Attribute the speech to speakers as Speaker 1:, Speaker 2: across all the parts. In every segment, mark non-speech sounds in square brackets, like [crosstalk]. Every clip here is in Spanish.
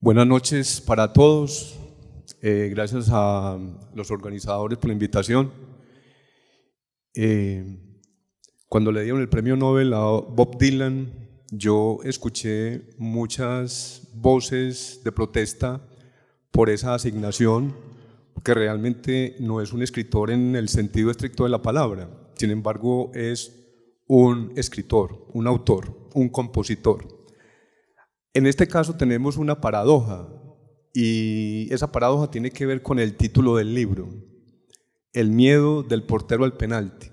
Speaker 1: Buenas noches para todos. Eh, gracias a los organizadores por la invitación. Eh, cuando le dieron el premio Nobel a Bob Dylan, yo escuché muchas voces de protesta por esa asignación, que realmente no es un escritor en el sentido estricto de la palabra, sin embargo es un escritor, un autor, un compositor. En este caso tenemos una paradoja y esa paradoja tiene que ver con el título del libro, El miedo del portero al penalti.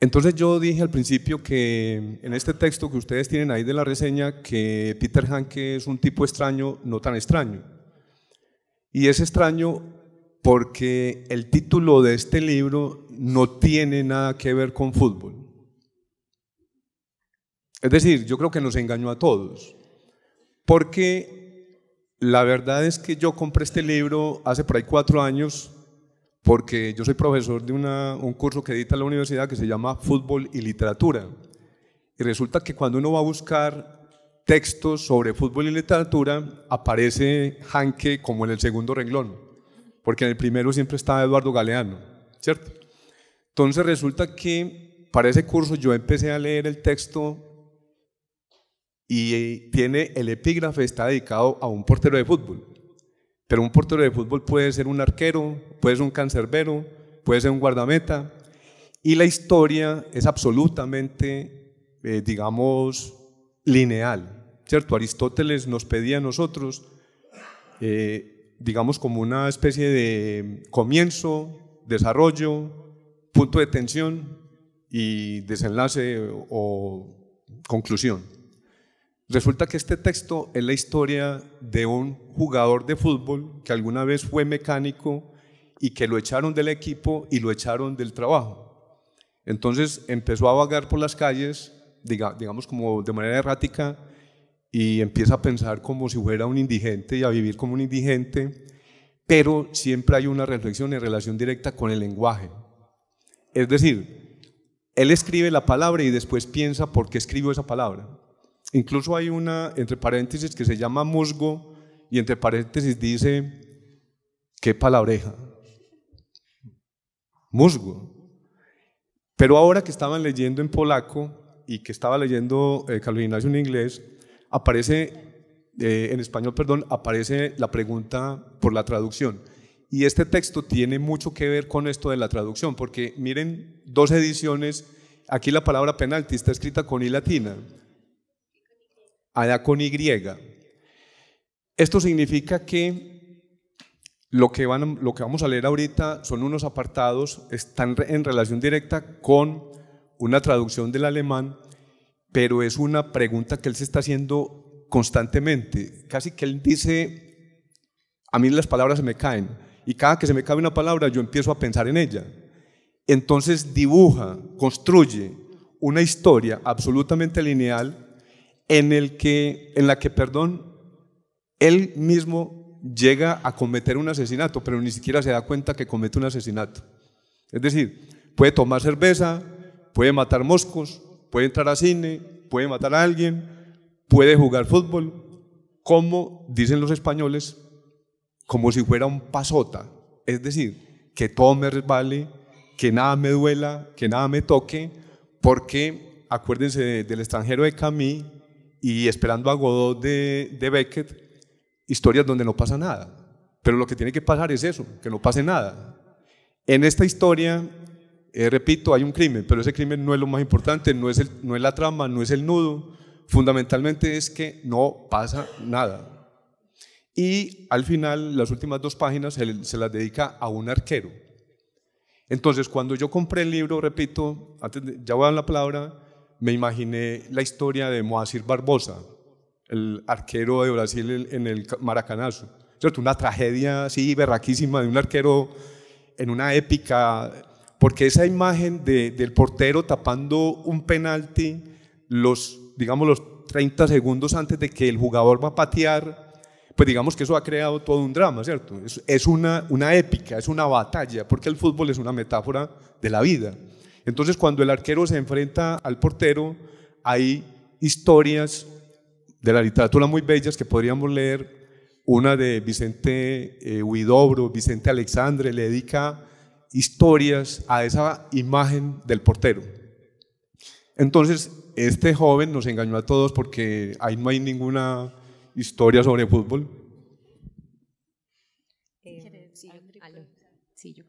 Speaker 1: Entonces yo dije al principio que en este texto que ustedes tienen ahí de la reseña que Peter Hanke es un tipo extraño, no tan extraño. Y es extraño porque el título de este libro no tiene nada que ver con fútbol. Es decir, yo creo que nos engañó a todos. Porque la verdad es que yo compré este libro hace por ahí cuatro años porque yo soy profesor de un curso que edita la universidad que se llama Fútbol y Literatura. Y resulta que cuando uno va a buscar textos sobre fútbol y literatura, aparece Hanke como en el segundo renglón, porque en el primero siempre estaba Eduardo Galeano, ¿cierto? Entonces resulta que para ese curso yo empecé a leer el texto y tiene el epígrafe, está dedicado a un portero de fútbol. Pero un portero de fútbol puede ser un arquero, puede ser un cancerbero, puede ser un guardameta. Y la historia es absolutamente, eh, digamos, lineal. ¿Cierto? Aristóteles nos pedía a nosotros, eh, digamos, como una especie de comienzo, desarrollo, punto de tensión y desenlace o conclusión. Resulta que este texto es la historia de un jugador de fútbol que alguna vez fue mecánico y que lo echaron del equipo y lo echaron del trabajo. Entonces empezó a vagar por las calles, digamos como de manera errática, y empieza a pensar como si fuera un indigente y a vivir como un indigente, pero siempre hay una reflexión en relación directa con el lenguaje. Es decir, él escribe la palabra y después piensa por qué escribió esa palabra incluso hay una, entre paréntesis, que se llama musgo y entre paréntesis dice, qué palabreja, musgo. Pero ahora que estaban leyendo en polaco y que estaba leyendo eh, en inglés, aparece, eh, en español, perdón, aparece la pregunta por la traducción. Y este texto tiene mucho que ver con esto de la traducción, porque miren, dos ediciones, aquí la palabra penalti está escrita con i latina, allá con Y. Esto significa que lo que, lo que vamos a leer ahorita son unos apartados, están en relación directa con una traducción del alemán, pero es una pregunta que él se está haciendo constantemente. Casi que él dice, a mí las palabras se me caen, y cada que se me cae una palabra yo empiezo a pensar en ella. Entonces dibuja, construye una historia absolutamente lineal en, el que, en la que, perdón, él mismo llega a cometer un asesinato, pero ni siquiera se da cuenta que comete un asesinato. Es decir, puede tomar cerveza, puede matar moscos, puede entrar a cine, puede matar a alguien, puede jugar fútbol, como dicen los españoles, como si fuera un pasota. Es decir, que todo me resbale, que nada me duela, que nada me toque, porque acuérdense del extranjero de Camus, y Esperando a Godot de, Beckett, historias donde no pasa nada. Pero lo que tiene que pasar es eso, que no pase nada. En esta historia, eh, repito, hay un crimen, pero ese crimen no es lo más importante, no es, el, no es la trama, no es el nudo. Fundamentalmente es que no pasa nada. Y al final, las últimas dos páginas se, las dedica a un arquero. Entonces, cuando yo compré el libro, repito, ya voy a dar la palabra, me imaginé la historia de Moacir Barbosa, el arquero de Brasil en el Maracanazo. ¿Cierto? Una tragedia así berraquísima de un arquero en una épica, porque esa imagen del portero tapando un penalti, los, digamos, los 30 segundos antes de que el jugador va a patear, pues digamos que eso ha creado todo un drama, ¿cierto? Es, una, una épica, es una batalla, porque el fútbol es una metáfora de la vida. Entonces, cuando el arquero se enfrenta al portero, hay historias de la literatura muy bellas que podríamos leer. Una de Vicente eh, Huidobro, Vicente Alexandre, le dedica historias a esa imagen del portero. Entonces, este joven nos engañó a todos porque ahí no hay ninguna historia sobre fútbol.
Speaker 2: Eh, sí, yo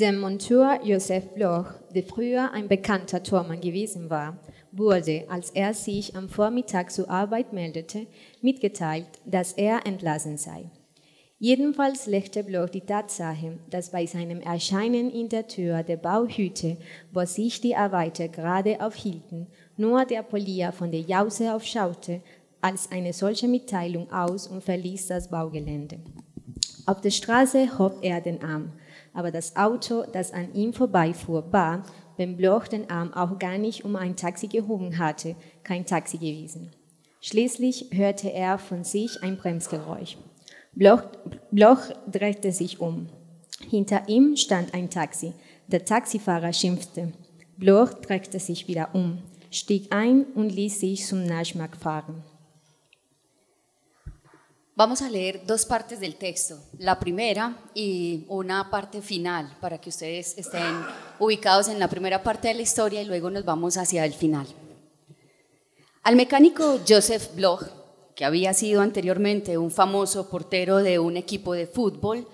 Speaker 2: dem Monteur Josef Bloch, der früher ein bekannter Tormann gewesen war, wurde, als er sich am Vormittag zur Arbeit meldete, mitgeteilt, dass er entlassen sei. Jedenfalls legte Bloch die Tatsache, dass bei seinem Erscheinen in der Tür der Bauhütte, wo sich die Arbeiter gerade aufhielten, nur der Polier von der Jause aufschaute, als eine solche Mitteilung aus und verließ das Baugelände. Auf der Straße hob er den Arm, aber das Auto, das an ihm vorbeifuhr, war, wenn Bloch den Arm auch gar nicht um ein Taxi gehoben hatte, kein Taxi gewesen. Schließlich hörte er von sich ein Bremsgeräusch. Bloch, Bloch drehte sich um. Hinter ihm stand ein Taxi. Der Taxifahrer schimpfte. Bloch drehte sich wieder um, stieg ein und ließ sich zum Naschmarkt fahren.
Speaker 3: Vamos a leer dos partes del texto, la primera y una parte final, para que ustedes estén ubicados en la primera parte de la historia y luego nos vamos hacia el final. Al mecánico Joseph Bloch, que había sido anteriormente un famoso portero de un equipo de fútbol,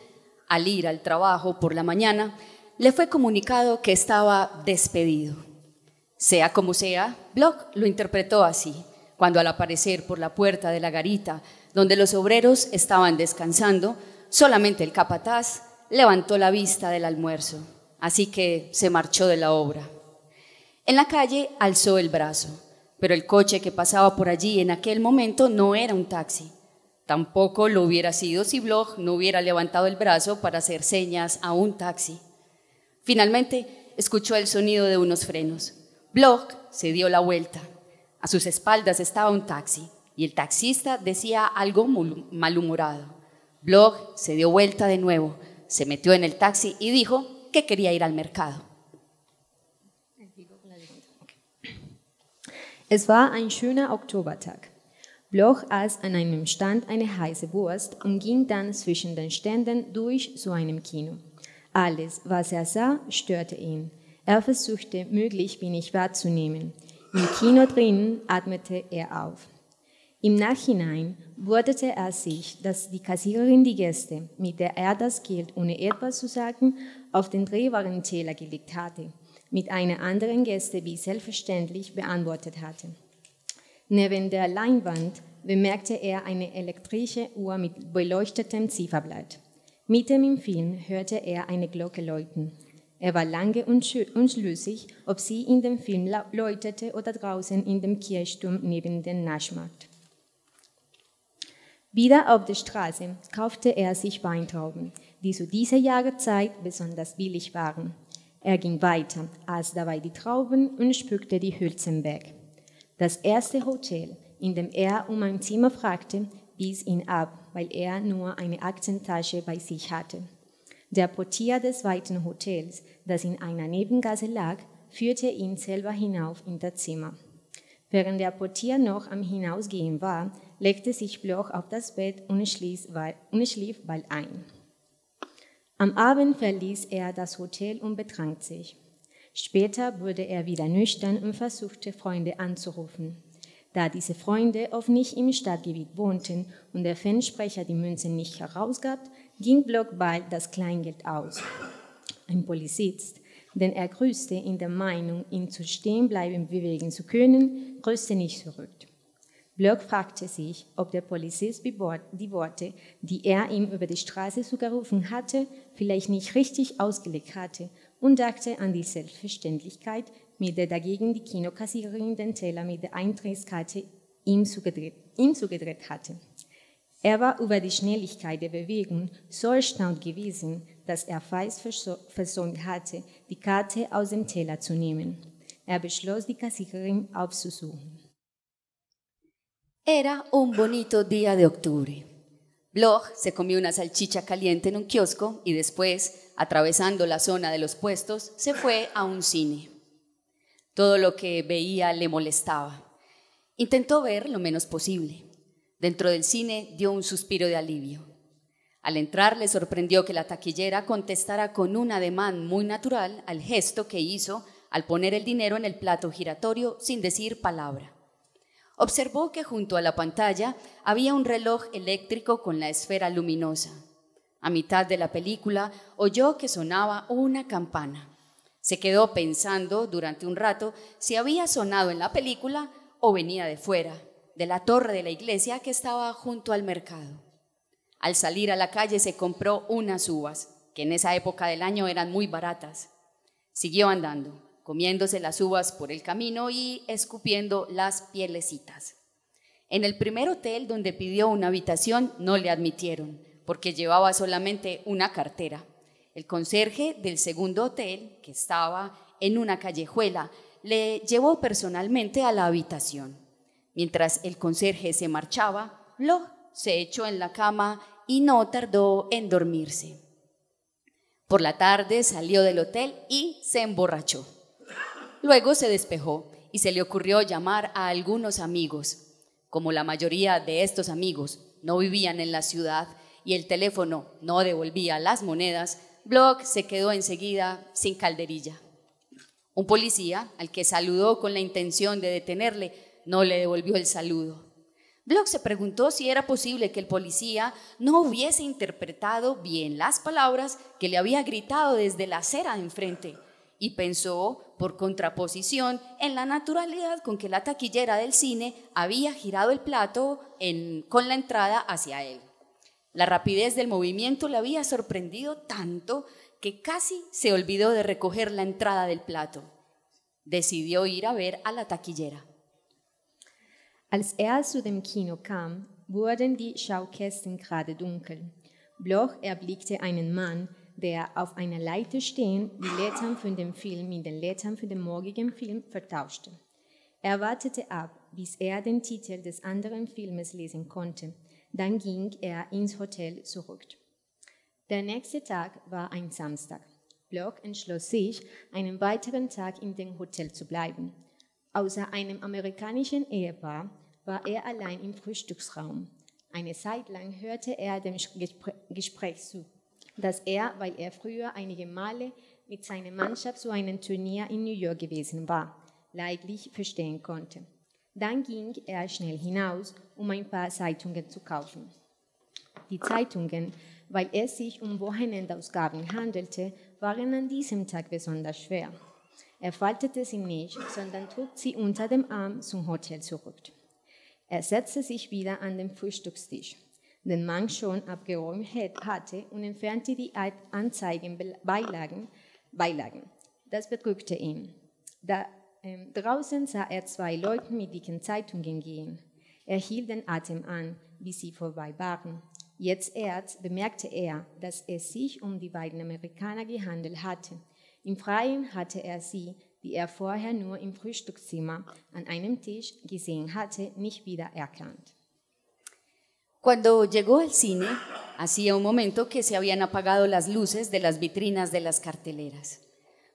Speaker 3: al ir al trabajo por la mañana, le fue comunicado que estaba despedido. Sea como sea, Bloch lo interpretó así, cuando al aparecer por la puerta de la garita, donde los obreros estaban descansando, solamente el capataz levantó la vista del almuerzo, así que se marchó de la obra. En la calle alzó el brazo, pero el coche que pasaba por allí en aquel momento no era un taxi. Tampoco lo hubiera sido si Bloch no hubiera levantado el brazo para hacer señas a un taxi. Finalmente, escuchó el sonido de unos frenos. Bloch se dio la vuelta. A sus espaldas estaba un taxi. y el taxista decía algo malhumorado. Blog se dio vuelta de nuevo, se metió en el taxi y dijo que quería ir al
Speaker 2: mercado. Es war ein schöner Oktobertag. Bloch aß an einem Stand eine heiße Wurst und ging dann zwischen den Ständen durch zu einem Kino. Alles, was er sah, störte ihn. Er versuchte, möglich wenig wahrzunehmen. Im Kino drinnen atmete er auf. Im Nachhinein wunderte er sich, dass die Kassiererin die Gäste, mit der er das Geld, ohne etwas zu sagen, auf den Drehwarenteller gelegt hatte, mit einer anderen Gäste wie selbstverständlich beantwortet hatte. Neben der Leinwand bemerkte er eine elektrische Uhr mit beleuchtetem Zifferblatt. Mitten im Film hörte er eine Glocke läuten. Er war lange unschlüssig, ob sie in dem Film läutete oder draußen in dem Kirchturm neben dem Naschmarkt. Wieder auf der Straße kaufte er sich Weintrauben, die zu dieser Jahreszeit besonders billig waren. Er ging weiter, aß dabei die Trauben und spückte die Hülsen weg. Das erste Hotel, in dem er um ein Zimmer fragte, wies ihn ab, weil er nur eine Aktientasche bei sich hatte. Der Portier des zweiten Hotels, das in einer Nebengasse lag, führte ihn selber hinauf in das Zimmer. Während der Portier noch am Hinausgehen war, legte sich Bloch auf das Bett und schlief bald ein. Am Abend verließ er das Hotel und betrank sich. Später wurde er wieder nüchtern und versuchte, Freunde anzurufen. Da diese Freunde oft nicht im Stadtgebiet wohnten und der Fansprecher die Münzen nicht herausgab, ging Block bald das Kleingeld aus. Ein Polizist, den er grüßte in der Meinung, ihn zu stehen bleiben bewegen zu können, grüßte nicht zurück. Block fragte sich, ob der Polizist die Worte, die er ihm über die Straße zugerufen hatte, vielleicht nicht richtig ausgelegt hatte und dachte an die Selbstverständlichkeit, mit der dagegen die Kinokassiererin den Teller mit der Eintrittskarte ihm zugedreht, ihm zugedreht hatte. Er war über die Schnelligkeit der Bewegung so erstaunt gewesen, dass er Feist versäumt hatte, die Karte aus dem Teller zu nehmen. Er beschloss, die Kassiererin aufzusuchen.
Speaker 3: Era un bonito día de octubre. Bloch se comió una salchicha caliente en un kiosco y después, atravesando la zona de los puestos, se fue a un cine. Todo lo que veía le molestaba. Intentó ver lo menos posible. Dentro del cine dio un suspiro de alivio. Al entrar le sorprendió que la taquillera contestara con un ademán muy natural al gesto que hizo al poner el dinero en el plato giratorio sin decir palabra. Observó que junto a la pantalla había un reloj eléctrico con la esfera luminosa. A mitad de la película oyó que sonaba una campana. Se quedó pensando durante un rato si había sonado en la película o venía de fuera, de la torre de la iglesia que estaba junto al mercado. Al salir a la calle se compró unas uvas, que en esa época del año eran muy baratas. Siguió andando comiéndose las uvas por el camino y escupiendo las pielecitas. En el primer hotel donde pidió una habitación no le admitieron, porque llevaba solamente una cartera. El conserje del segundo hotel, que estaba en una callejuela, le llevó personalmente a la habitación. Mientras el conserje se marchaba, lo se echó en la cama y no tardó en dormirse. Por la tarde salió del hotel y se emborrachó. Luego se despejó y se le ocurrió llamar a algunos amigos. Como la mayoría de estos amigos no vivían en la ciudad y el teléfono no devolvía las monedas, Block se quedó enseguida sin calderilla. Un policía, al que saludó con la intención de detenerle, no le devolvió el saludo. Block se preguntó si era posible que el policía no hubiese interpretado bien las palabras que le había gritado desde la acera de enfrente y pensó, por contraposición, en la naturalidad con que la taquillera del cine había girado el plato con la entrada hacia él. La rapidez del movimiento le había sorprendido tanto que casi se olvidó de recoger la entrada del plato. Decidió ir a ver a la taquillera.
Speaker 2: Als er zu dem Kino kam, wurden die Schaukästen gerade dunkel. Bloch erblickte einen Mann, der auf einer Leiter stehend die Lettern von dem Film mit den Lettern für den morgigen Film vertauschte. Er wartete ab, bis er den Titel des anderen Filmes lesen konnte. Dann ging er ins Hotel zurück. Der nächste Tag war ein Samstag. Block entschloss sich, einen weiteren Tag in dem Hotel zu bleiben. Außer einem amerikanischen Ehepaar war er allein im Frühstücksraum. Eine Zeit lang hörte er dem Gespräch zu dass er, weil er früher einige Male mit seiner Mannschaft zu einem Turnier in New York gewesen war, leidlich verstehen konnte. Dann ging er schnell hinaus, um ein paar Zeitungen zu kaufen. Die Zeitungen, weil es sich um Wochenendausgaben handelte, waren an diesem Tag besonders schwer. Er faltete sie nicht, sondern trug sie unter dem Arm zum Hotel zurück. Er setzte sich wieder an den Frühstückstisch den Mann schon abgeräumt hatte und entfernte die Anzeigenbeilagen. Beilagen. Das bedrückte ihn. Da, äh, draußen sah er zwei Leute mit dicken Zeitungen gehen. Er hielt den Atem an, bis sie vorbei waren. Jetzt erst bemerkte er, dass es sich um die beiden Amerikaner gehandelt hatte. Im Freien hatte er sie, die er vorher nur im Frühstückszimmer an einem Tisch gesehen hatte, nicht wieder erkannt. Cuando llegó al cine,
Speaker 3: hacía un momento que se habían apagado las luces de las vitrinas de las carteleras.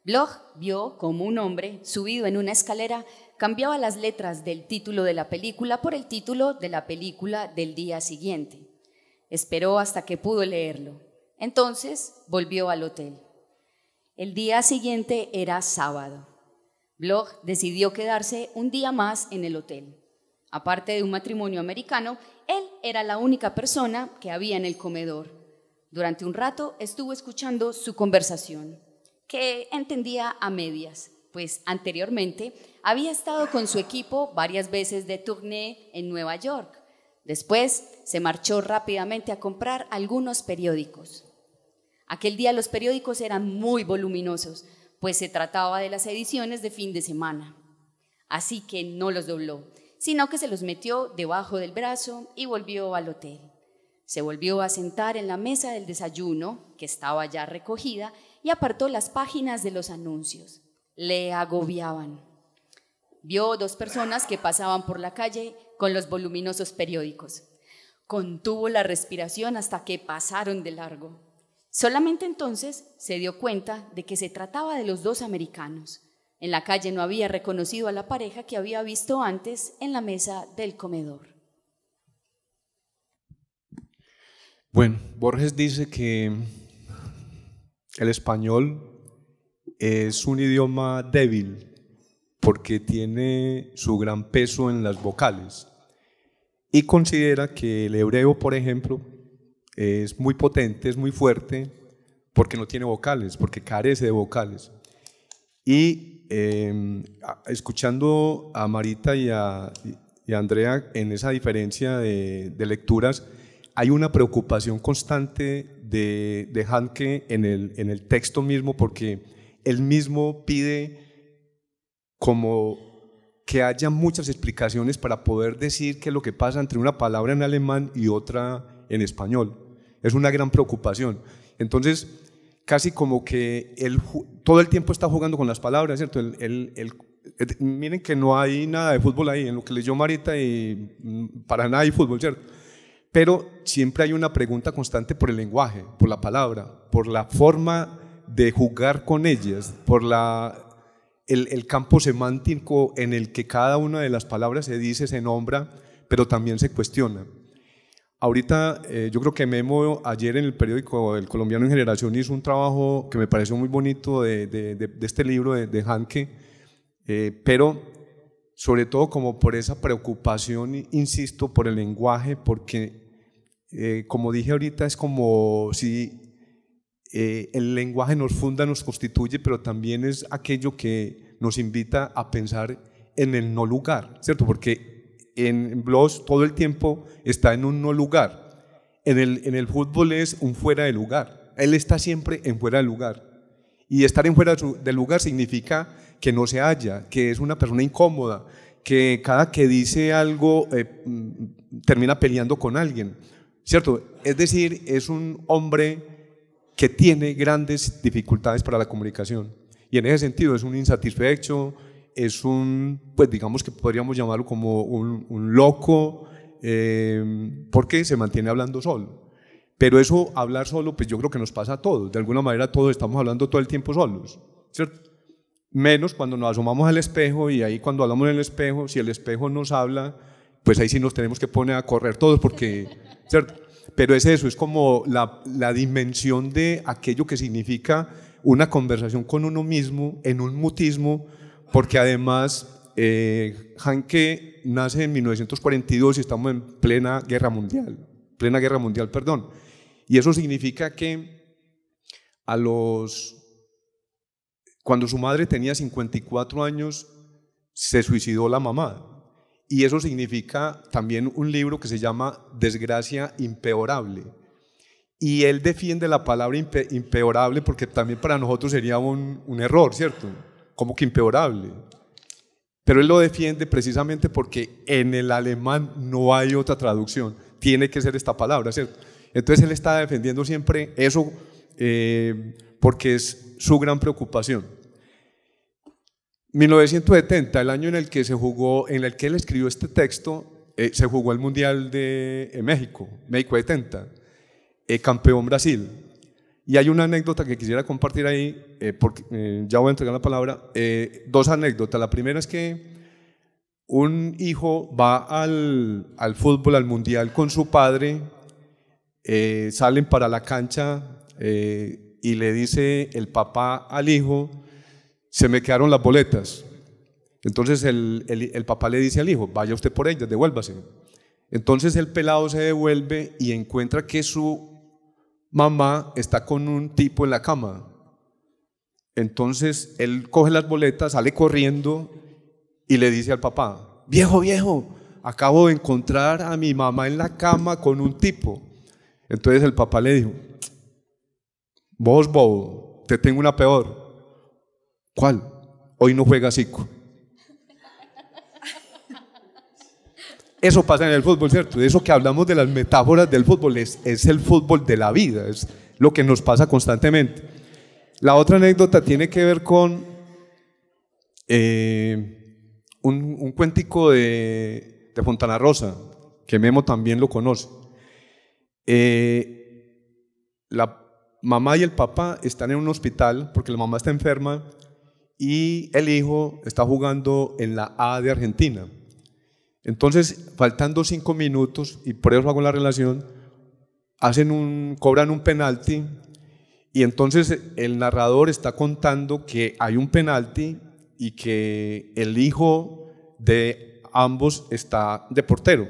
Speaker 3: Bloch vio como un hombre, subido en una escalera, cambiaba las letras del título de la película por el título de la película del día siguiente. Esperó hasta que pudo leerlo. Entonces volvió al hotel. El día siguiente era sábado. Bloch decidió quedarse un día más en el hotel. Aparte de un matrimonio americano, él era la única persona que había en el comedor. Durante un rato estuvo escuchando su conversación, que entendía a medias, pues anteriormente había estado con su equipo varias veces de tournée en Nueva York. Después se marchó rápidamente a comprar algunos periódicos. Aquel día los periódicos eran muy voluminosos, pues se trataba de las ediciones de fin de semana. Así que no los dobló, sino que se los metió debajo del brazo y volvió al hotel. Se volvió a sentar en la mesa del desayuno, que estaba ya recogida, y apartó las páginas de los anuncios. Le agobiaban. Vio dos personas que pasaban por la calle con los voluminosos periódicos. Contuvo la respiración hasta que pasaron de largo. Solamente entonces se dio cuenta de que se trataba de los dos americanos. En la calle no había reconocido a la pareja que había visto antes en la mesa del comedor.
Speaker 1: Bueno, Borges dice que el español es un idioma débil porque tiene su gran peso en las vocales y considera que el hebreo, por ejemplo, es muy potente, es muy fuerte porque no tiene vocales, porque carece de vocales. Y Em, escuchando a Marita y a, Andrea en esa diferencia de, lecturas, hay una preocupación constante de, Hanke en el, en el texto mismo, porque él mismo pide como que haya muchas explicaciones para poder decir qué es lo que pasa entre una palabra en alemán y otra en español. Es una gran preocupación. Entonces, casi como que él todo el tiempo está jugando con las palabras, ¿cierto? El, el, eh, miren que no hay nada de fútbol ahí, en lo que leyó Marita, y mm, para nada hay fútbol, ¿cierto? Pero siempre hay una pregunta constante por el lenguaje, por la palabra, por la forma de jugar con ellas, por la, el, campo semántico en el que cada una de las palabras se dice, se nombra, pero también se cuestiona. Ahorita eh, yo creo que Memo ayer en el periódico El Colombiano en Generación hizo un trabajo que me pareció muy bonito de, este libro de, Hanke, eh, pero sobre todo como por esa preocupación, insisto, por el lenguaje, porque eh, como dije ahorita es como si el lenguaje nos funda, nos constituye, pero también es aquello que nos invita a pensar en el no lugar, ¿cierto? Porque en blogs todo el tiempo está en un no lugar. En el, en el fútbol es un fuera de lugar. Él está siempre en fuera de lugar. Y estar en fuera de lugar significa que no se halla, que es una persona incómoda, que cada que dice algo eh, mm, termina peleando con alguien. ¿Cierto? Es decir, es un hombre que tiene grandes dificultades para la comunicación. Y en ese sentido es un insatisfecho, es un, pues digamos que podríamos llamarlo como un, loco, eh, porque se mantiene hablando solo. Pero eso, hablar solo, pues yo creo que nos pasa a todos. De alguna manera todos estamos hablando todo el tiempo solos, ¿cierto? Menos cuando nos asomamos al espejo y ahí cuando hablamos en el espejo, si el espejo nos habla, pues ahí sí nos tenemos que poner a correr todos porque, [laughs] ¿cierto? Pero es eso, es como la, la dimensión de aquello que significa una conversación con uno mismo en un mutismo porque además eh, Hanke nace en 1942 y estamos en plena guerra mundial, plena guerra mundial, perdón. Y eso significa que a los... Cuando su madre tenía 54 años, se suicidó la mamá. Y eso significa también un libro que se llama Desgracia Impeorable. Y él defiende la palabra impeorable porque también para nosotros sería un error, ¿cierto? como que impeorable. Pero él lo defiende precisamente porque en el alemán no hay otra traducción. Tiene que ser esta palabra, Entonces él está defendiendo siempre eso eh, porque es su gran preocupación. 1970, el año en el que se jugó, en el que él escribió este texto, eh, se jugó el Mundial de eh, México, México 70, campeón Brasil. Y hay una anécdota que quisiera compartir ahí, eh, eh, ya voy a entregar la palabra. Eh, dos anécdotas. La primera es que un hijo va al, fútbol, al mundial con su padre, salen para la cancha y le dice el papá al hijo, se me quedaron las boletas. Entonces el, el papá le dice al hijo, vaya usted por ellas, devuélvase. Entonces el pelado se devuelve y encuentra que su mamá está con un tipo en la cama. Entonces él coge las boletas, sale corriendo y le dice al papá, viejo, viejo, acabo de encontrar a mi mamá en la cama con un tipo. Entonces el papá le dijo, vos bobo, te tengo una peor. ¿Cuál? Hoy no juega psico. Eso pasa en el fútbol, ¿cierto? Eso que hablamos de las metáforas del fútbol es, es el fútbol de la vida, es lo que nos pasa constantemente. La otra anécdota tiene que ver con eh, un, cuéntico de, de, Fontana Rosa, que Memo también lo conoce. Eh, la mamá y el papá están en un hospital porque la mamá está enferma y el hijo está jugando en la A de Argentina entonces, faltando cinco minutos, y por eso hago la relación, hacen un, cobran un penalti y entonces el narrador está contando que hay un penalti y que el hijo de ambos está de portero.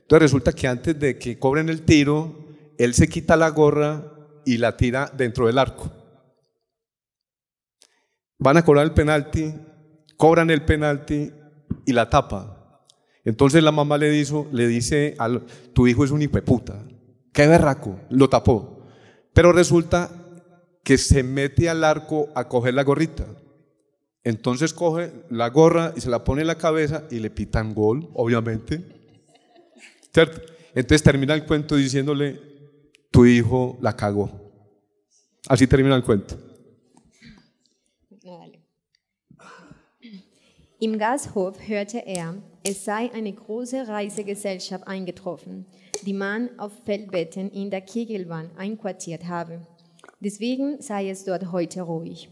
Speaker 1: Entonces resulta que antes de que cobren el tiro, él se quita la gorra y la tira dentro del arco. Van a cobrar el penalti, cobran el penalti y la tapa. Entonces la mamá le, dice, le dice, tu hijo es un hipeputa, qué berraco, lo tapó. Pero resulta que se mete al arco a coger la gorrita. Entonces coge la gorra y se la pone en la cabeza y le pitan gol, obviamente. ¿Cierto? Entonces termina el cuento diciéndole, tu hijo la cagó. Así termina el cuento.
Speaker 2: Im hörte er, es sei eine große Reisegesellschaft eingetroffen, die man auf Feldbetten in der Kegelbahn einquartiert habe. Deswegen sei es dort heute ruhig.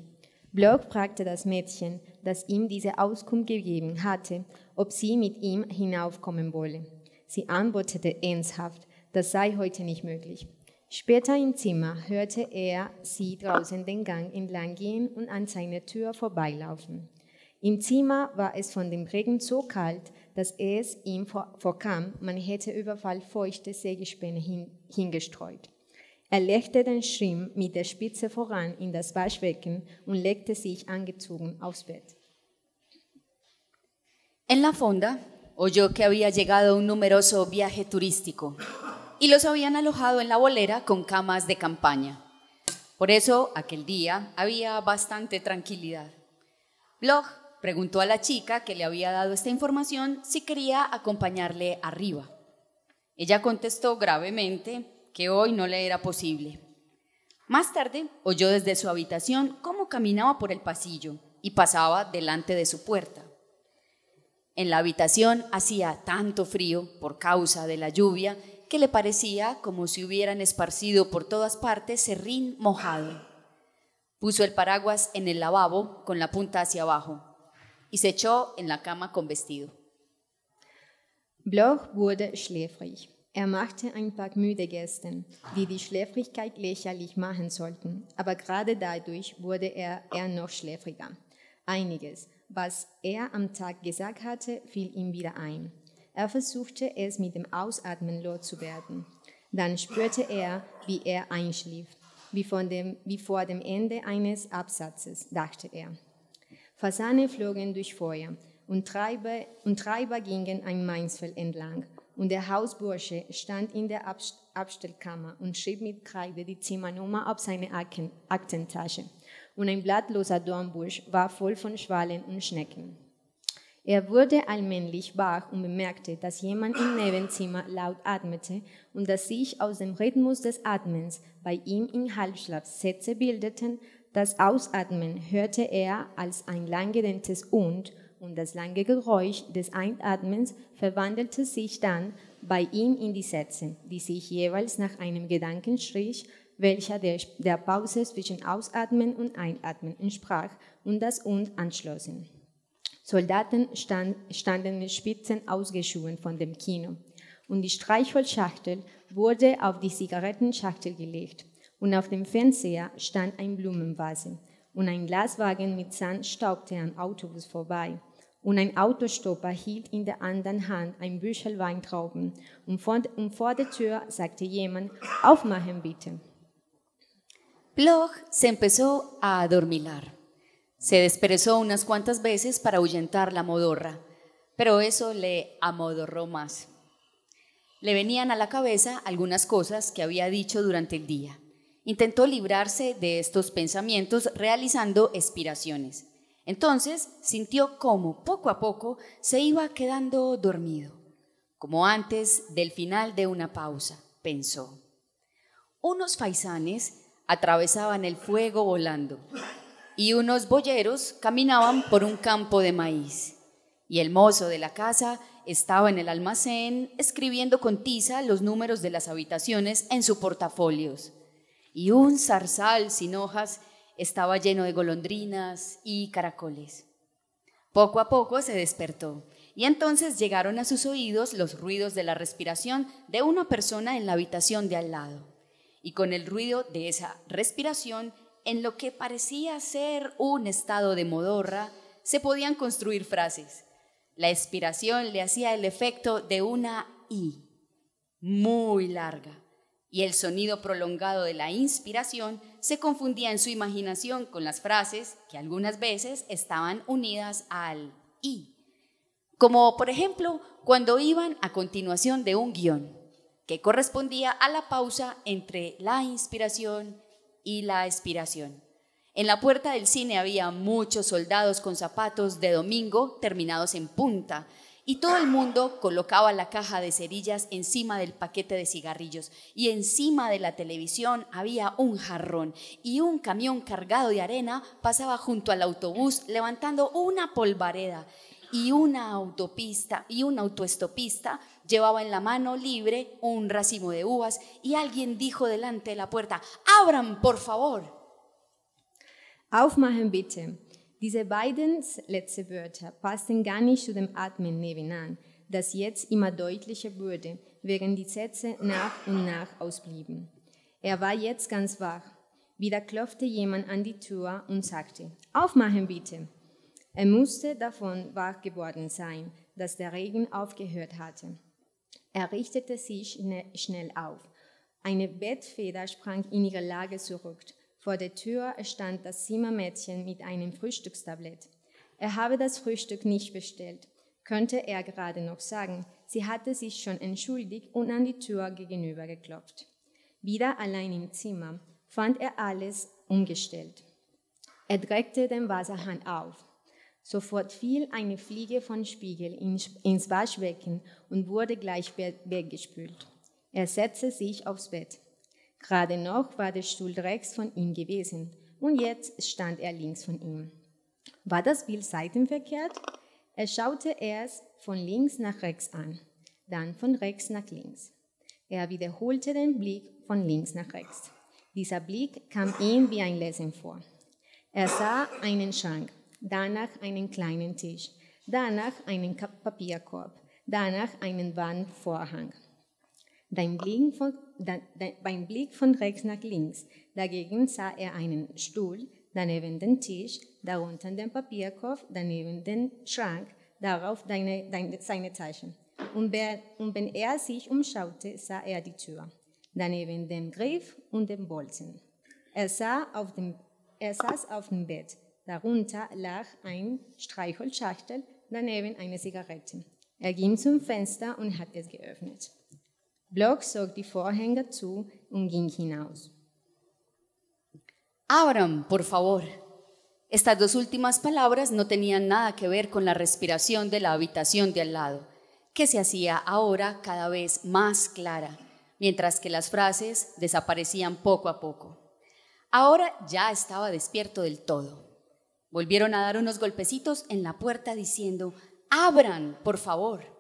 Speaker 2: Block fragte das Mädchen, das ihm diese Auskunft gegeben hatte, ob sie mit ihm hinaufkommen wolle. Sie antwortete ernsthaft, das sei heute nicht möglich. Später im Zimmer hörte er sie draußen den Gang entlang gehen und an seiner Tür vorbeilaufen. Im Zimmer war es von dem Regen so kalt, dass es ihm vorkam, man hätte überall feuchte Sägespäne hin, hingestreut. Er legte den Schirm mit der Spitze voran in das Waschbecken und legte sich angezogen aufs Bett. En la fonda
Speaker 3: oyó que había llegado un numeroso viaje turístico y los habían alojado en la bolera con camas de campaña. Por eso aquel día había bastante tranquilidad. Bloch Preguntó a la chica que le había dado esta información si quería acompañarle arriba. Ella contestó gravemente que hoy no le era posible. Más tarde oyó desde su habitación cómo caminaba por el pasillo y pasaba delante de su puerta. En la habitación hacía tanto frío por causa de la lluvia que le parecía como si hubieran esparcido por todas partes serrín mojado. Puso el paraguas en el lavabo con la punta hacia abajo. y se echó en la cama con vestido.
Speaker 2: Bloch wurde schläfrig. Er machte ein paar müde Gesten, die die Schläfrigkeit lächerlich machen sollten, aber gerade dadurch wurde er eher noch schläfriger. Einiges, was er am Tag gesagt hatte, fiel ihm wieder ein. Er versuchte es mit dem Ausatmen loszuwerden. Dann spürte er, wie er einschlief, wie, dem, wie vor dem Ende eines Absatzes, dachte er. Fasane flogen durch Feuer und Treiber, und Treiber gingen ein Mainzfeld entlang. Und der Hausbursche stand in der Abstellkammer und schrieb mit Kreide die Zimmernummer auf seine Aken Aktentasche. Und ein blattloser Dornbusch war voll von Schwalen und Schnecken. Er wurde allmählich wach und bemerkte, dass jemand im Nebenzimmer laut atmete und dass sich aus dem Rhythmus des Atmens bei ihm in Halbschlaf Sätze bildeten, das Ausatmen hörte er als ein langgedehntes Und und das lange Geräusch des Einatmens verwandelte sich dann bei ihm in die Sätze, die sich jeweils nach einem Gedanken strich, welcher der, der Pause zwischen Ausatmen und Einatmen entsprach, und das Und anschlossen. Soldaten stand, standen mit spitzen ausgeschoben von dem Kino, und die Streichholzschachtel wurde auf die Zigarettenschachtel gelegt. und auf dem Fernseher stand ein Blumenvase und ein Glaswagen mit Sand staubte am autobús. vorbei und ein Autostopper hielt in der anderen Hand ein Büschel Weintrauben und vor, und der Tür sagte jemand, aufmachen bitte.
Speaker 3: Bloch se empezó a adormilar. Se desperezó unas cuantas veces para ahuyentar la modorra, pero eso le amodorró más. Le venían a la cabeza algunas cosas que había dicho durante el día. Intentó librarse de estos pensamientos realizando expiraciones. Entonces sintió cómo poco a poco se iba quedando dormido, como antes del final de una pausa, pensó. Unos faisanes atravesaban el fuego volando y unos boyeros caminaban por un campo de maíz. Y el mozo de la casa estaba en el almacén escribiendo con tiza los números de las habitaciones en sus portafolios y un zarzal sin hojas estaba lleno de golondrinas y caracoles. Poco a poco se despertó y entonces llegaron a sus oídos los ruidos de la respiración de una persona en la habitación de al lado. Y con el ruido de esa respiración, en lo que parecía ser un estado de modorra, se podían construir frases. La expiración le hacía el efecto de una I, muy larga y el sonido prolongado de la inspiración se confundía en su imaginación con las frases que algunas veces estaban unidas al y. Como por ejemplo cuando iban a continuación de un guión, que correspondía a la pausa entre la inspiración y la expiración. En la puerta del cine había muchos soldados con zapatos de domingo terminados en punta y todo el mundo colocaba la caja de cerillas encima del paquete de cigarrillos y encima de la televisión había un jarrón y un camión cargado de arena pasaba junto al autobús levantando una polvareda y una autopista y un autoestopista llevaba en la mano libre un racimo de uvas y alguien dijo delante de la puerta,
Speaker 2: "Abran, por favor." Aufmachen bitte. Diese beiden letzten Wörter passten gar nicht zu dem Atmen nebenan, das jetzt immer deutlicher wurde, während die Sätze nach und nach ausblieben. Er war jetzt ganz wach. Wieder klopfte jemand an die Tür und sagte, Aufmachen bitte. Er musste davon wach geworden sein, dass der Regen aufgehört hatte. Er richtete sich schnell auf. Eine Bettfeder sprang in ihre Lage zurück vor der Tür stand das Zimmermädchen mit einem Frühstückstablett. Er habe das Frühstück nicht bestellt, könnte er gerade noch sagen. Sie hatte sich schon entschuldigt und an die Tür gegenüber geklopft. Wieder allein im Zimmer fand er alles umgestellt. Er drückte den Wasserhahn auf. Sofort fiel eine Fliege von Spiegel ins Waschbecken und wurde gleich weggespült. Er setzte sich aufs Bett. Gerade noch war der Stuhl rechts von ihm gewesen und jetzt stand er links von ihm. War das Bild seitenverkehrt? Er schaute erst von links nach rechts an, dann von rechts nach links. Er wiederholte den Blick von links nach rechts. Dieser Blick kam ihm wie ein Lesen vor. Er sah einen Schrank, danach einen kleinen Tisch, danach einen Papierkorb, danach einen Wandvorhang. Dein Blick beim Blick von rechts nach links. Dagegen sah er einen Stuhl, daneben den Tisch, darunter den Papierkorb, daneben den Schrank, darauf deine, deine, seine Taschen. Und, wer, und wenn er sich umschaute, sah er die Tür, daneben den Griff und den Bolzen. Er, sah auf dem, er saß auf dem Bett, darunter lag ein Streichholzschachtel, daneben eine Zigarette. Er ging zum Fenster und hat es geöffnet. Block zu por favor. Estas dos últimas
Speaker 3: palabras no tenían nada que ver con la respiración de la habitación de al lado, que se hacía ahora cada vez más clara, mientras que las frases desaparecían poco a poco. Ahora ya estaba despierto del todo. Volvieron a dar unos golpecitos en la puerta diciendo, abran, por favor.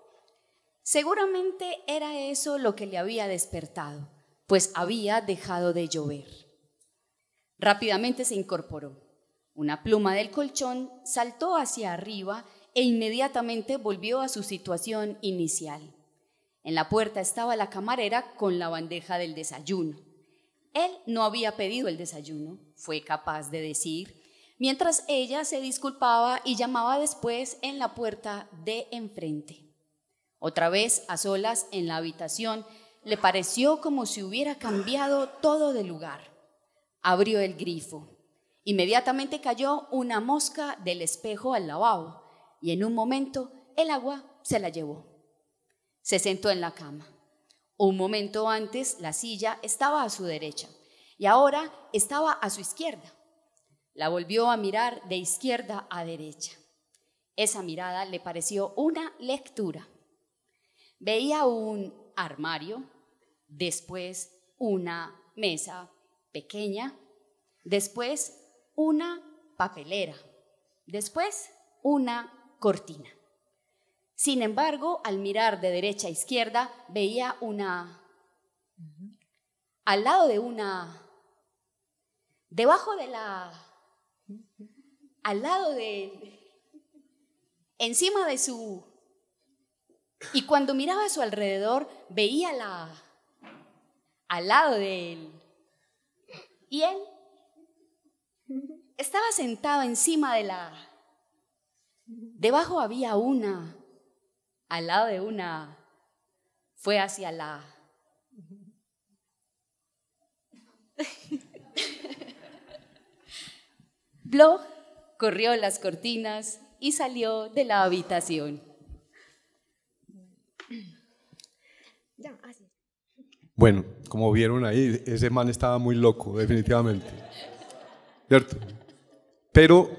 Speaker 3: Seguramente era eso lo que le había despertado, pues había dejado de llover. Rápidamente se incorporó. Una pluma del colchón saltó hacia arriba e inmediatamente volvió a su situación inicial. En la puerta estaba la camarera con la bandeja del desayuno. Él no había pedido el desayuno, fue capaz de decir, mientras ella se disculpaba y llamaba después en la puerta de enfrente. Otra vez, a solas en la habitación, le pareció como si hubiera cambiado todo de lugar. Abrió el grifo. Inmediatamente cayó una mosca del espejo al lavabo y en un momento el agua se la llevó. Se sentó en la cama. Un momento antes la silla estaba a su derecha y ahora estaba a su izquierda. La volvió a mirar de izquierda a derecha. Esa mirada le pareció una lectura. Veía un armario, después una mesa pequeña, después una papelera, después una cortina. Sin embargo, al mirar de derecha a izquierda, veía una... Al lado de una... Debajo de la... Al lado de... Encima de su y cuando miraba a su alrededor, veía la al lado de él. Y él estaba sentado encima de la...
Speaker 1: Debajo había
Speaker 3: una, al lado de una, fue hacia la... [laughs] Bloch corrió las cortinas y salió de la habitación.
Speaker 1: Bueno, como vieron ahí, ese man estaba muy loco, definitivamente. ¿Cierto? Pero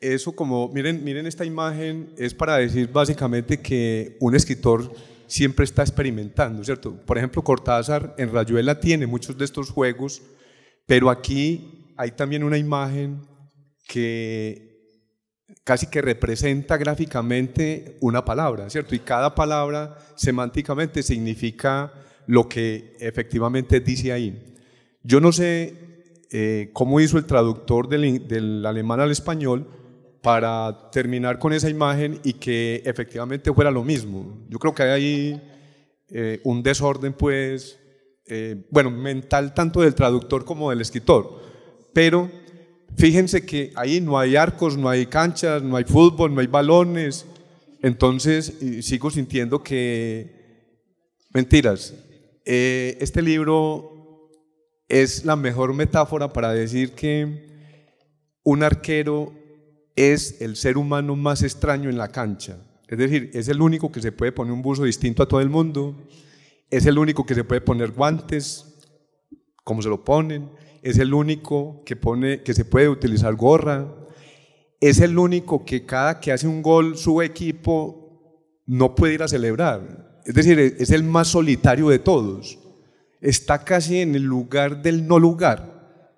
Speaker 1: eso como, miren, miren esta imagen, es para decir básicamente que un escritor siempre está experimentando, ¿cierto? Por ejemplo, Cortázar en Rayuela tiene muchos de estos juegos, pero aquí hay también una imagen que casi que representa gráficamente una palabra, ¿cierto? Y cada palabra semánticamente significa lo que efectivamente dice ahí. Yo no sé eh, cómo hizo el traductor del, alemán al español para terminar con esa imagen y que efectivamente fuera lo mismo. Yo creo que hay ahí eh, un desorden, pues, eh, bueno, mental tanto del traductor como del escritor, pero Fíjense que ahí no hay arcos, no hay canchas, no hay fútbol, no hay balones. Entonces sigo sintiendo que... Mentiras. Eh, este libro es la mejor metáfora para decir que un arquero es el ser humano más extraño en la cancha. Es decir, es el único que se puede poner un buzo distinto a todo el mundo, es el único que se puede poner guantes, como se lo ponen, es el único que, pone, que se puede utilizar gorra, es el único que cada que hace un gol su equipo no puede ir a celebrar. Es decir, e, es el más solitario de todos. Está casi en el lugar del no lugar.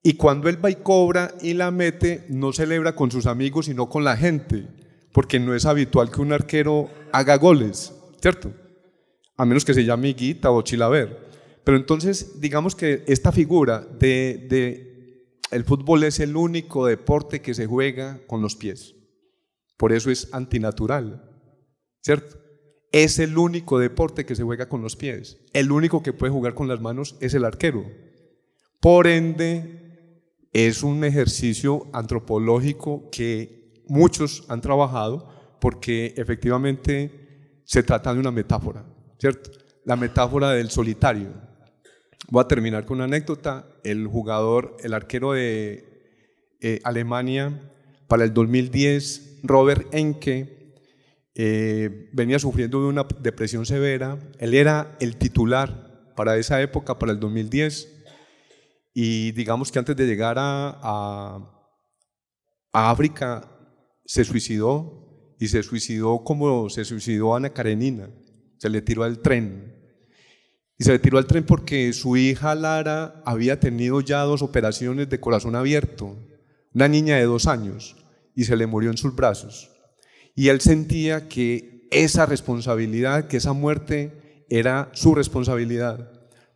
Speaker 1: Y cuando él va y cobra y la mete, no celebra con sus amigos, sino con la gente, porque no es habitual que un arquero haga goles, ¿cierto? A menos que se llame Guita o Chilaver. Pero entonces, digamos que esta figura de, el fútbol es el único deporte que se juega con los pies. Por eso es antinatural, ¿cierto? Es el único deporte que se juega con los pies. El único que puede jugar con las manos es el arquero. Por ende, es un ejercicio antropológico que muchos han trabajado porque efectivamente se trata de una metáfora, ¿cierto? La metáfora del solitario, Voy a terminar con una anécdota. El jugador, el arquero de eh, Alemania para el 2010, Robert Enke, eh, venía sufriendo de una depresión severa. Él era el titular para esa época, para el 2010. Y digamos que antes de llegar a, África, se suicidó y se suicidó como se suicidó Ana Karenina. Se le tiró al tren y se retiró al tren porque su hija Lara había tenido ya dos operaciones de corazón abierto, una niña de dos años, y se le murió en sus brazos. Y él sentía que esa responsabilidad, que esa muerte era su responsabilidad.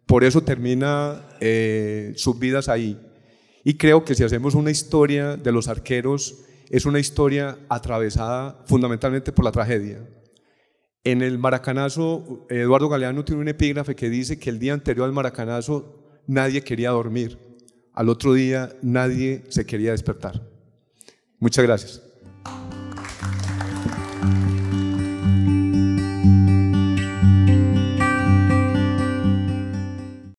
Speaker 1: Por eso termina eh, sus vidas ahí. Y creo que si hacemos una historia de los arqueros, es una historia atravesada fundamentalmente por la tragedia. En el maracanazo, Eduardo Galeano tiene un epígrafe que dice que el día anterior al maracanazo nadie quería dormir. Al otro día nadie se quería despertar. Muchas gracias.